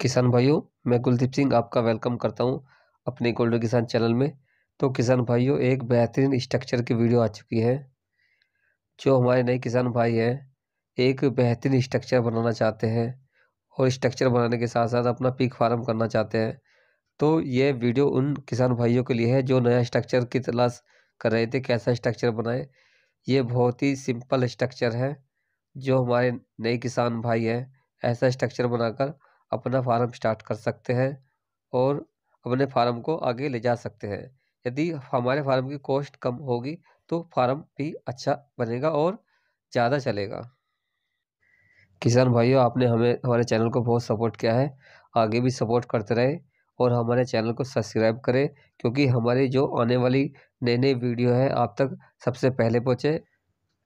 किसान भाइयों मैं कुलदीप सिंह आपका वेलकम करता हूं अपने गोल्ड किसान चैनल में तो किसान भाइयों एक बेहतरीन स्ट्रक्चर की वीडियो आ चुकी है जो हमारे नए किसान भाई हैं एक बेहतरीन स्ट्रक्चर बनाना चाहते हैं और स्ट्रक्चर बनाने के साथ साथ अपना पीक फार्म करना चाहते हैं तो ये वीडियो उन किसान भाइयों के लिए है जो नया स्ट्रक्चर की तलाश कर रहे थे कैसा स्ट्रक्चर बनाए ये बहुत ही सिंपल स्ट्रक्चर है जो हमारे नए किसान भाई हैं ऐसा स्ट्रक्चर बनाकर अपना फार्म स्टार्ट कर सकते हैं और अपने फार्म को आगे ले जा सकते हैं यदि हमारे फार्म की कॉस्ट कम होगी तो फार्म भी अच्छा बनेगा और ज़्यादा चलेगा किसान भाइयों आपने हमें हमारे चैनल को बहुत सपोर्ट किया है आगे भी सपोर्ट करते रहे और हमारे चैनल को सब्सक्राइब करें क्योंकि हमारी जो आने वाली नई नई वीडियो है आप तक सबसे पहले पहुँचे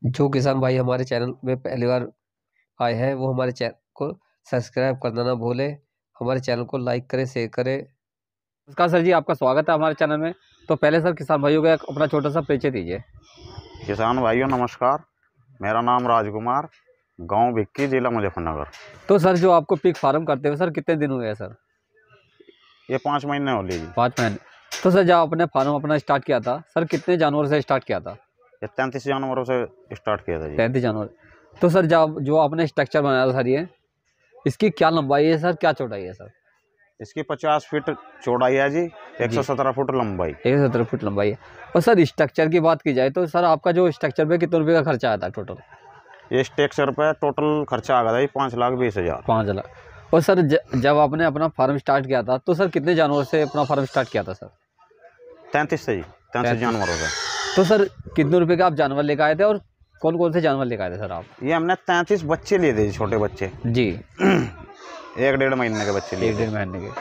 जो किसान भाई हमारे चैनल में पहली बार आए हैं वो हमारे चैनल को सब्सक्राइब करना ना भूलें हमारे चैनल को लाइक करें शेयर करें नमस्कार सर जी आपका स्वागत है हमारे चैनल में तो पहले सर किसान भाइयों का अपना छोटा सा परिचय दीजिए किसान भाइयों नमस्कार मेरा नाम राजकुमार गांव भिक्की जिला मुजफ्फरनगर तो सर जो आपको पिक फार्म करते हुए सर कितने दिन हुए हैं सर ये पाँच महीने हो लीजिए पाँच महीने तो सर जब आपने फार्म अपना स्टार्ट किया था सर कितने जानवरों से स्टार्ट किया था ये तैंतीस जानवरों से स्टार्ट किया था तैंतीस जानवर तो सर जब जो आपने स्ट्रक्चर बनाया था सर ये इसकी क्या लंबाई है सर क्या चौड़ाई है सर इसकी पचास फीट चौड़ाई है जी एक सौ सत्रह फुट लंबाई एक सौ सत्रह फुट लंबाई है और सर स्ट्रक्चर की बात की जाए तो सर आपका जो स्ट्रक्चर पे कितने रुपये का खर्चा आया था टोटल ये स्ट्रक्चर पे टोटल खर्चा आ गया था पाँच लाख बीस हज़ार पाँच लाख और सर जब आपने अपना फार्म स्टार्ट किया था तो सर कितने जानवरों से अपना फार्म स्टार्ट किया था सर तैंतीस से जी तैंतीस जानवरों से तो सर कितने रुपये का आप जानवर लेकर आए थे और कौन कौन से जानवर लेकर आए थे सर आप ये हमने तैंतीस बच्चे लिए थे छोटे बच्चे जी एक डेढ़ महीने के बच्चे एक डेढ़ महीने के तो,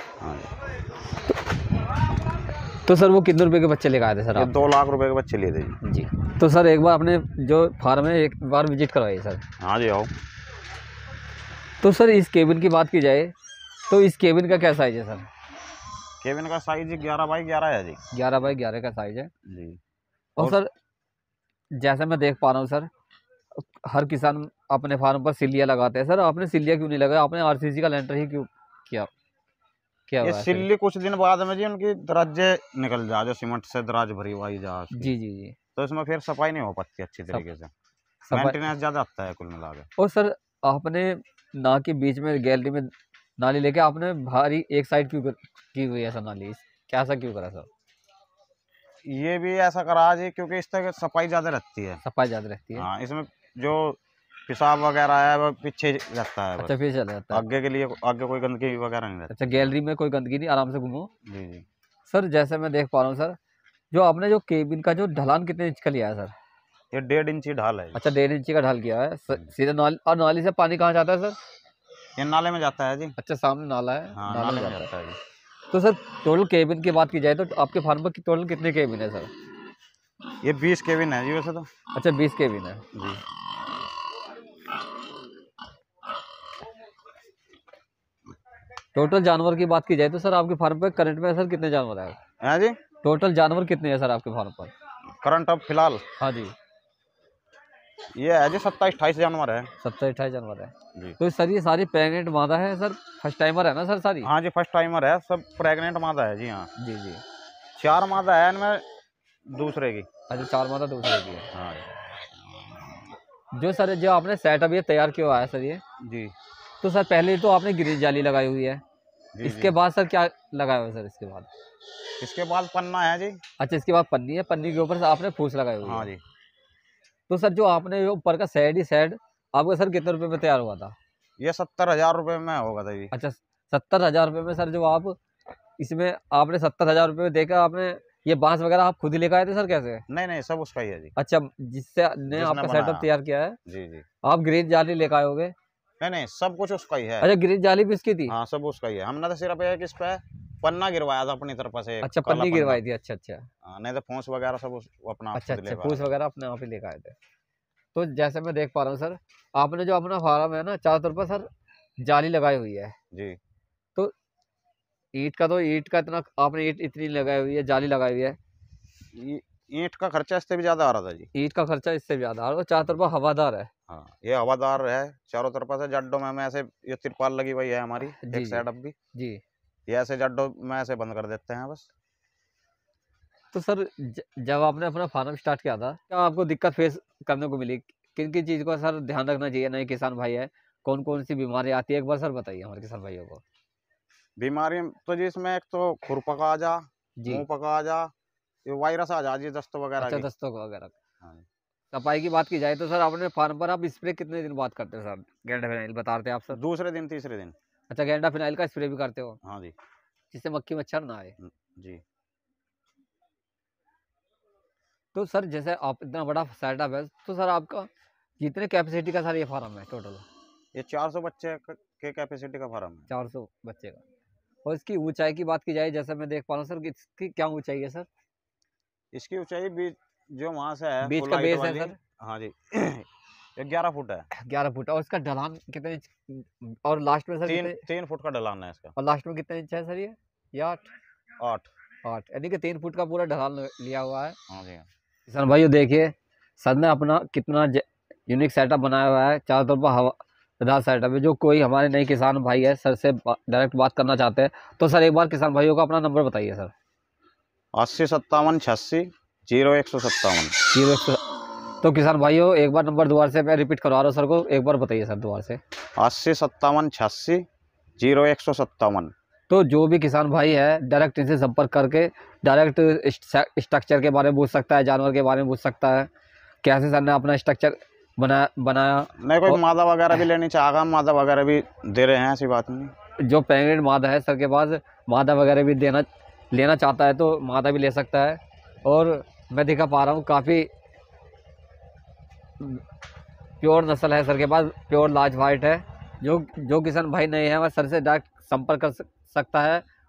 तो सर वो कितने रुपए के बच्चे लेकर आए थे सर आप दो लाख रुपए के बच्चे लिए थे जी तो सर एक बार आपने जो फार्म है एक बार विजिट करवाई सर हाँ जी आओ तो सर इस केबिन की बात की जाए तो इस केबिन का क्या साइज़ है सर केबिन का साइज़ ग्यारह बाई ग्यारह है जी ग्यारह बाई ग्यारह का साइज़ है जी और, और सर जैसे मैं देख पा रहा हूँ सर हर किसान अपने फार्म पर सिलिया लगाते हैं सर आपने सिलिया क्यों नहीं लगाया आपने आरसीसी का लेंटर ही क्यों किया क्या ये सिल्ली कुछ दिन बाद में जी उनकी दराजे निकल जा जो सीमेंट से दराज भरी हुई जा जी जी जी तो इसमें फिर सफाई नहीं हो पाती अच्छी तरीके से मेंटेनेंस ज़्यादा आता है कुल मिला और सर आपने ना के बीच में गैलरी में नाली लेके आपने भारी एक साइड क्यों की हुई है सर नाली कैसा क्यों करा सर ये भी ऐसा कराज है क्योंकि इस तरह सफाई ज्यादा रहती है सफाई ज्यादा रहती है हाँ इसमें जो पेशाब वगैरह है वो पीछे रहता है अच्छा फिर चला जाता है आगे के लिए आगे कोई गंदगी वगैरह नहीं रहता अच्छा गैलरी में कोई गंदगी नहीं आराम से घूमो जी जी सर जैसे मैं देख पा रहा हूँ सर जो आपने जो केबिन का जो ढलान कितने इंच का लिया है सर ये डेढ़ इंची ढाल है अच्छा डेढ़ इंची का ढाल किया है सीधे नाली और नाली से पानी कहाँ जाता है सर ये नाले में जाता है जी अच्छा सामने नाला है हाँ, नाले, नाले में जाता है तो सर टोटल केबिन की बात की जाए तो आपके फार्म पर टोटल कितने केबिन है सर ये बीस केबिन है जी वैसे तो अच्छा बीस केबिन है जी टोटल जानवर की बात की जाए तो सर आपके फार्म पर करंट में सर कितने जानवर है हाँ जी टोटल जानवर कितने हैं सर आपके फार्म पर करंट अब फिलहाल हाँ जी ये है जी सत्ताईस अट्ठाईस जानवर है सत्ताईस अट्ठाईस जानवर है जी तो सर ये सारी प्रेगनेंट मादा है सर फर्स्ट टाइमर है ना सर सारी हाँ जी फर्स्ट टाइमर है सब प्रेगनेंट मादा है जी हाँ जी जी चार मादा है इनमें दूसरे की अच्छा चार मादा दूसरे की है हाँ जो सर जो आपने सेटअप ये तैयार किया हुआ है सर ये जी तो सर पहले तो आपने ग्रीन जाली लगाई हुई है जी, इसके जी। बाद सर क्या लगाया हुआ सर इसके बाद इसके बाद पन्ना है जी अच्छा इसके बाद पन्नी है पन्नी के ऊपर आपने फूस लगाई हुई हाँ जी तो सर जो आपने जो ऊपर का सेड ही सेड आपका सर कितने रुपए में तैयार हुआ था ये सत्तर हज़ार रुपये में होगा था ये अच्छा सत्तर हज़ार रुपये में सर जो आप इसमें आपने सत्तर हज़ार रुपये में देखा आपने ये बांस वगैरह आप खुद ही लेकर आए थे सर कैसे नहीं नहीं सब उसका ही है जी अच्छा जिससे ने आपका सेटअप तैयार किया है जी जी आप ग्रीन जाली लेकर आए होगे नहीं नहीं सब कुछ उसका ही है अच्छा ग्रीन जाली भी इसकी थी हाँ सब उसका ही है हमने तो सिर्फ एक इस पे पन्ना गिरवाया था अपनी तरफ से अच्छा पन्नी गिरवाई थी अच्छा अच्छा हाँ, नहीं तो फूस वगैरह सब अपना अच्छा अच्छा फूस वगैरह अपने वहाँ पे लेकर आए थे तो जैसे मैं देख पा रहा हूँ सर आपने जो अपना फार्म है ना चारों तरफ सर जाली लगाई हुई है जी तो ईट का तो ईट का इतना आपने ईट इतनी लगाई हुई है जाली लगाई हुई है ईट का खर्चा इससे भी ज्यादा आ रहा था जी ईट का खर्चा इससे भी ज्यादा आ रहा है चारों तरफा हवादार है हाँ ये हवादार है चारों तरफा से जड्डो में ऐसे ये तिरपाल लगी हुई है हमारी एक साइड अब भी जी ये ऐसे जड्डों में ऐसे बंद कर देते हैं बस तो सर जब आपने अपना फार्म स्टार्ट किया था क्या आपको दिक्कत फेस करने को मिली किन किन चीज़ का सर ध्यान रखना चाहिए नए किसान भाई है कौन कौन सी बीमारी आती है एक बार सर बताइए हमारे किसान भाइयों को बीमारी तो जी इसमें एक तो खुर पका जा जी पका जा ये वायरस आ जा जी दस्तों वगैरह अच्छा दस्तों वगैरह हाँ सफाई की बात की जाए तो सर आपने फार्म पर आप स्प्रे कितने दिन बात करते हैं सर गैंड बताते हैं आप सर दूसरे दिन तीसरे दिन अच्छा गेंडा फिनाइल का स्प्रे भी करते हो हाँ जी जिससे मक्खी मच्छर ना आए जी तो सर जैसे आप इतना बड़ा सेटअप है तो सर आपका कितने कैपेसिटी का सर ये फार्म है टोटल ये 400 बच्चे के कैपेसिटी का फार्म है 400 बच्चे का और इसकी ऊंचाई की बात की जाए जैसे मैं देख पा रहा हूँ सर इसकी क्या ऊंचाई है सर इसकी ऊंचाई बीच जो वहाँ से है बीच का बेस है सर हाँ जी ग्यारह फुट है ग्यारह फुट और इसका ढलान कितने इंच हम्म, और लास्ट में सर तीन तीन फुट का ढलान है इसका और लास्ट में कितने इंच है सर ये आठ आठ आठ यानी कि तीन फुट का पूरा ढलान लिया हुआ है हाँ हाँ। किसान भाई देखिए सर ने अपना कितना यूनिक सेटअप बनाया हुआ है चारों तरफ हवा आधार सेटअप है जो कोई हमारे नए किसान भाई है सर से डायरेक्ट बात करना चाहते हैं तो सर एक बार किसान भाइयों का अपना नंबर बताइए सर अस्सी सत्तावन छियासी जीरो एक सौ सत्तावन जीरो एक सौ तो किसान भाइयों एक बार नंबर दोबारा से मैं रिपीट करवा रहा हूँ सर को एक बार बताइए सर दोबारा से अस्सी सत्तावन छियासी जीरो एक सौ सत्तावन तो जो भी किसान भाई है डायरेक्ट इनसे संपर्क करके डायरेक्ट स्ट्रक्चर के बारे में पूछ सकता है जानवर के बारे में पूछ सकता है कैसे सर ने अपना स्ट्रक्चर बना बनाया नहीं कोई मादा वगैरह भी लेनी चाहगा मादा वगैरह भी दे रहे हैं ऐसी बात नहीं जो प्रेगनेंट मादा है सर के पास मादा वगैरह भी देना लेना चाहता है तो मादा भी ले सकता है और मैं दिखा पा रहा हूँ काफ़ी प्योर नस्ल है सर के पास प्योर लार्ज वाइट है जो जो किसान भाई नहीं है वह सर से डायरेक्ट संपर्क कर सकता है